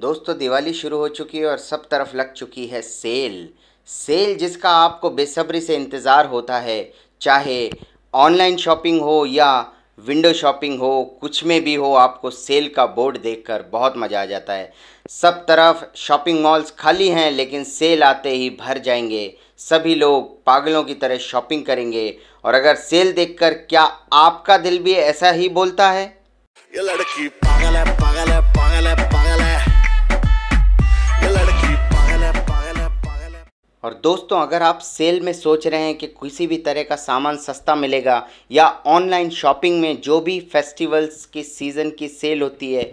दोस्तों दिवाली शुरू हो चुकी है और सब तरफ लग चुकी है सेल सेल जिसका आपको बेसब्री से इंतज़ार होता है चाहे ऑनलाइन शॉपिंग हो या विंडो शॉपिंग हो कुछ में भी हो आपको सेल का बोर्ड देखकर बहुत मज़ा आ जाता है सब तरफ शॉपिंग मॉल्स खाली हैं लेकिन सेल आते ही भर जाएंगे सभी लोग पागलों की तरह शॉपिंग करेंगे और अगर सेल देखकर क्या आपका दिल भी ऐसा ही बोलता है ये लड़की पागल है पागल है पागल है पागल दोस्तों अगर आप सेल में सोच रहे हैं कि किसी भी तरह का सामान सस्ता मिलेगा या ऑनलाइन शॉपिंग में जो भी फेस्टिवल्स की सीज़न की सेल होती है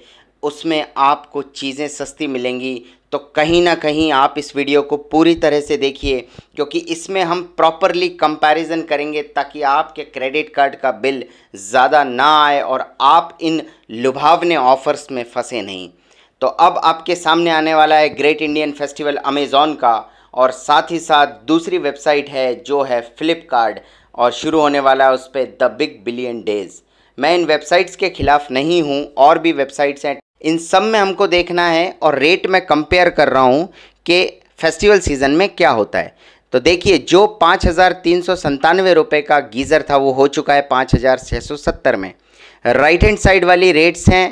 उसमें आपको चीज़ें सस्ती मिलेंगी तो कहीं ना कहीं आप इस वीडियो को पूरी तरह से देखिए क्योंकि इसमें हम प्रॉपरली कंपैरिजन करेंगे ताकि आपके क्रेडिट कार्ड का बिल ज़्यादा ना आए और आप इन लुभावने ऑफर्स में फंसे नहीं तो अब आपके सामने आने वाला है ग्रेट इंडियन फेस्टिवल अमेज़ॉन का और साथ ही साथ दूसरी वेबसाइट है जो है फ्लिपकार्ट और शुरू होने वाला है उस पर द बिग बिलियन डेज़ मैं इन वेबसाइट्स के ख़िलाफ़ नहीं हूँ और भी वेबसाइट्स हैं इन सब में हमको देखना है और रेट में कंपेयर कर रहा हूँ कि फेस्टिवल सीज़न में क्या होता है तो देखिए जो पाँच हज़ार तीन सौ संतानवे रुपये का गीज़र था वो हो चुका है पाँच हज़ार छः सौ सत्तर में राइट हैंड साइड वाली रेट्स हैं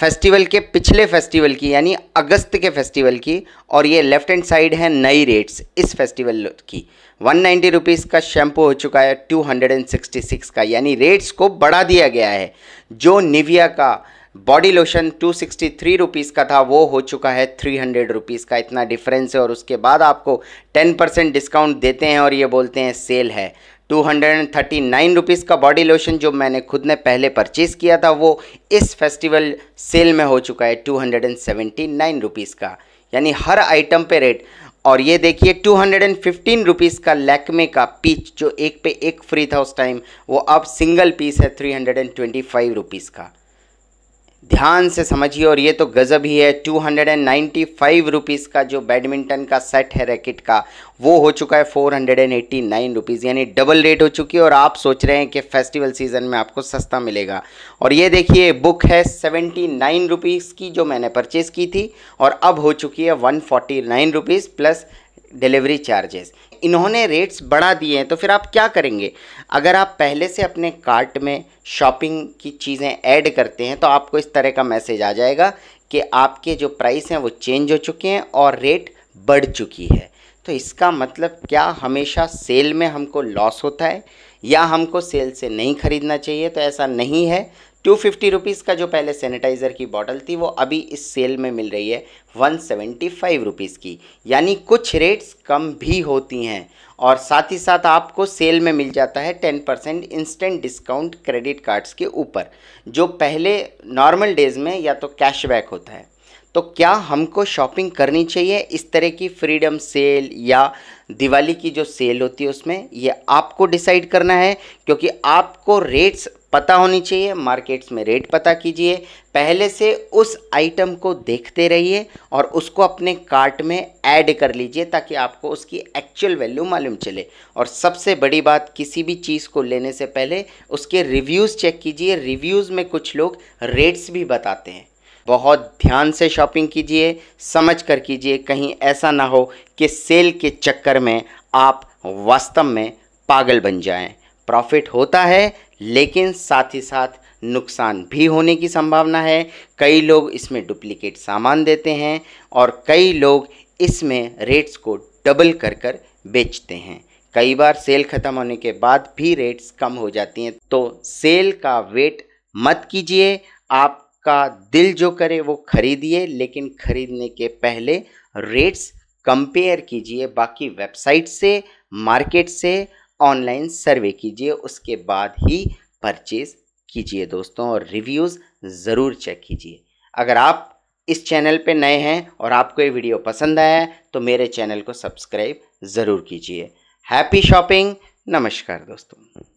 फेस्टिवल के पिछले फेस्टिवल की यानी अगस्त के फेस्टिवल की और ये लेफ्ट हैंड साइड है नई रेट्स इस फेस्टिवल की वन नाइन्टी रुपीज़ का शैम्पू हो चुका है two hundred and sixty six का यानी रेट्स को बढ़ा दिया गया है जो निविया का body lotion two sixty three rupees का था वो हो चुका है थ्री हंड्रेड रुपीज़ का इतना डिफरेंस है और उसके बाद आपको टेन परसेंट डिस्काउंट देते हैं और ये बोलते हैं सेल है two hundred and thirty nine rupees का बॉडी लोशन जो मैंने खुद ने पहले परचेज़ किया था वो इस फेस्टिवल सेल में हो चुका है two hundred and seventy nine rupees का यानी हर आइटम पे रेट और ये देखिए two hundred and fifteen rupees का लैकमे का पीच जो एक पे एक फ्री था उस टाइम वो अब सिंगल पीस है three hundred and twenty five rupees का ध्यान से समझिए और ये तो गज़ब ही है two hundred and ninety five rupees का जो बैडमिंटन का सेट है रैकेट का वो हो चुका है four hundred and eighty nine rupees यानी डबल रेट हो चुकी है और आप सोच रहे हैं कि फेस्टिवल सीज़न में आपको सस्ता मिलेगा और ये देखिए बुक है सेवेंटी नाइन रुपीज़ की जो मैंने परचेज़ की थी और अब हो चुकी है one forty nine rupees plus delivery charges इन्होंने रेट्स बढ़ा दिए हैं तो फिर आप क्या करेंगे अगर आप पहले से अपने कार्ट में शॉपिंग की चीज़ें ऐड करते हैं तो आपको इस तरह का मैसेज आ जाएगा कि आपके जो प्राइस हैं वो चेंज हो चुके हैं और रेट बढ़ चुकी है तो इसका मतलब क्या हमेशा सेल में हमको लॉस होता है या हमको सेल से नहीं ख़रीदना चाहिए तो ऐसा नहीं है टू फिफ्टी रुपीज़ का जो पहले सैनिटाइज़र की बॉटल थी वो अभी इस सेल में मिल रही है वन सेवेंटी फाइव रुपीज़ की यानी कुछ रेट्स कम भी होती हैं और साथ ही साथ आपको सेल में मिल जाता है ten percent instant discount credit cards के ऊपर जो पहले नॉर्मल डेज़ में या तो कैशबैक होता है तो क्या हमको शॉपिंग करनी चाहिए इस तरह की फ्रीडम सेल या दिवाली की जो सेल होती है उसमें ये आपको डिसाइड करना है क्योंकि आपको रेट्स पता होनी चाहिए मार्केट्स में रेट पता कीजिए पहले से उस आइटम को देखते रहिए और उसको अपने कार्ट में ऐड कर लीजिए ताकि आपको उसकी एक्चुअल वैल्यू मालूम चले और सबसे बड़ी बात किसी भी चीज़ को लेने से पहले उसके रिव्यूज़ चेक कीजिए रिव्यूज़ में कुछ लोग रेट्स भी बताते हैं बहुत ध्यान से शॉपिंग कीजिए समझ कर कीजिए कहीं ऐसा ना हो कि सेल के चक्कर में आप वास्तव में पागल बन जाएं प्रॉफिट होता है लेकिन साथ ही साथ नुकसान भी होने की संभावना है कई लोग इसमें डुप्लीकेट सामान देते हैं और कई लोग इसमें रेट्स को डबल कर कर बेचते हैं कई बार सेल ख़त्म होने के बाद भी रेट्स कम हो जाती हैं तो सेल का वेट मत कीजिए आपका दिल जो करे वो खरीदिए लेकिन खरीदने के पहले रेट्स कंपेयर कीजिए बाकी वेबसाइट से मार्केट से ऑनलाइन सर्वे कीजिए उसके बाद ही परचेज़ कीजिए दोस्तों और रिव्यूज़ ज़रूर चेक कीजिए अगर आप इस चैनल पे नए हैं और आपको ये वीडियो पसंद आया है तो मेरे चैनल को सब्सक्राइब ज़रूर कीजिए हैप्पी शॉपिंग नमस्कार दोस्तों